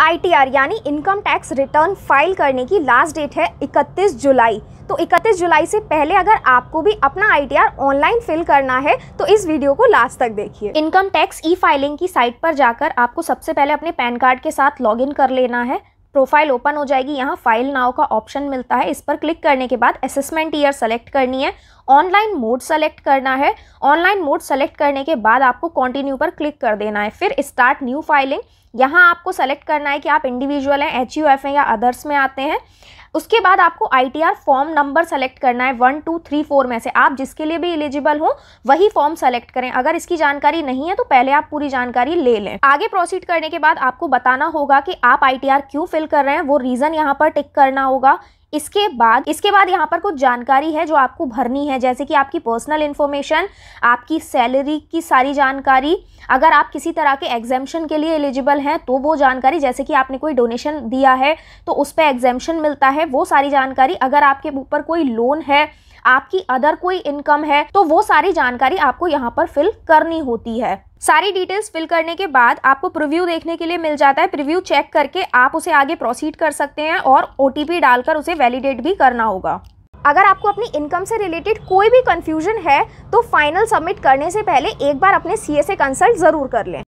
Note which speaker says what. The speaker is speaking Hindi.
Speaker 1: आईटीआर यानी इनकम टैक्स रिटर्न फाइल करने की लास्ट डेट है 31 जुलाई तो 31 जुलाई से पहले अगर आपको भी अपना आईटीआर ऑनलाइन फिल करना है तो इस वीडियो को लास्ट तक देखिए इनकम टैक्स ई फाइलिंग की साइट पर जाकर आपको सबसे पहले अपने पैन कार्ड के साथ लॉग कर लेना है प्रोफाइल ओपन हो जाएगी यहाँ फाइल नाव का ऑप्शन मिलता है इस पर क्लिक करने के बाद असेसमेंट ईयर सेलेक्ट करनी है ऑनलाइन मोड सेलेक्ट करना है ऑनलाइन मोड सेलेक्ट करने के बाद आपको कंटिन्यू पर क्लिक कर देना है फिर स्टार्ट न्यू फाइलिंग यहाँ आपको सेलेक्ट करना है कि आप इंडिविजुअल हैं एच यू एफ हैं या अदर्स में आते हैं उसके बाद आपको आर फॉर्म नंबर सेलेक्ट करना है वन टू थ्री फोर में से आप जिसके लिए भी एलिजिबल हो वही फॉर्म सेलेक्ट करें अगर इसकी जानकारी नहीं है तो पहले आप पूरी जानकारी ले लें आगे प्रोसीड करने के बाद आपको बताना होगा कि आप आई क्यों फिल कर रहे हैं वो रीज़न यहाँ पर टिक करना होगा इसके बाद इसके बाद यहाँ पर कुछ जानकारी है जो आपको भरनी है जैसे कि आपकी पर्सनल इन्फॉर्मेशन आपकी सैलरी की सारी जानकारी अगर आप किसी तरह के एग्जामेशन के लिए एलिजिबल हैं तो वो जानकारी जैसे कि आपने कोई डोनेशन दिया है तो उस पर एग्जामेशन मिलता है वो सारी जानकारी अगर आपके ऊपर कोई लोन है आपकी अदर कोई इनकम है तो वो सारी जानकारी आपको यहाँ पर फिल करनी होती है सारी डिटेल्स फिल करने के बाद आपको प्रिव्यू देखने के लिए मिल जाता है प्रिव्यू चेक करके आप उसे आगे प्रोसीड कर सकते हैं और ओ डालकर उसे वैलिडेट भी करना होगा अगर आपको अपनी इनकम से रिलेटेड कोई भी कन्फ्यूजन है तो फाइनल सबमिट करने से पहले एक बार अपने सी कंसल्ट ज़रूर कर लें